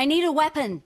I need a weapon.